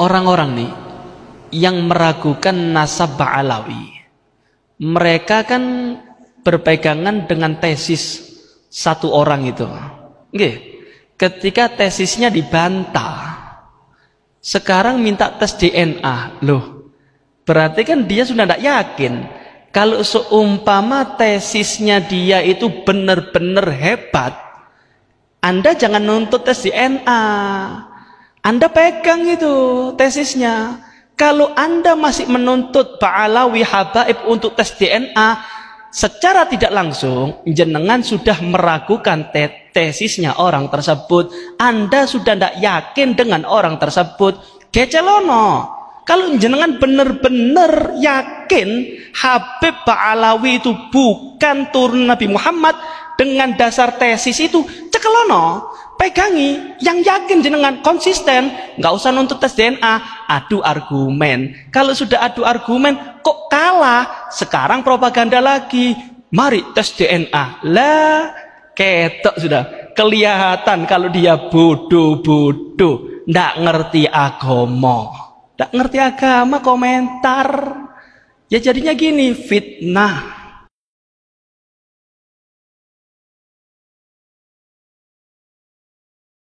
orang-orang nih yang meragukan nasab Ba'alawi. Mereka kan berpegangan dengan tesis satu orang itu. Oke. Ketika tesisnya dibantah, sekarang minta tes DNA. Loh, berarti kan dia sudah tidak yakin. Kalau seumpama tesisnya dia itu benar-benar hebat, Anda jangan nuntut tes DNA anda pegang itu tesisnya. Kalau Anda masih menuntut pak alawi Habaib untuk tes DNA, secara tidak langsung, jenengan sudah meragukan te tesisnya orang tersebut. Anda sudah tidak yakin dengan orang tersebut. Kecelono. Kalau jenengan benar-benar yakin Habib pak alawi itu bukan turun Nabi Muhammad dengan dasar tesis itu, cekelono pegangi yang yakin jenengan konsisten nggak usah nuntut tes DNA adu argumen kalau sudah adu argumen kok kalah sekarang propaganda lagi mari tes DNA lah ketok sudah kelihatan kalau dia bodoh-bodoh ndak ngerti agama ndak ngerti agama komentar ya jadinya gini fitnah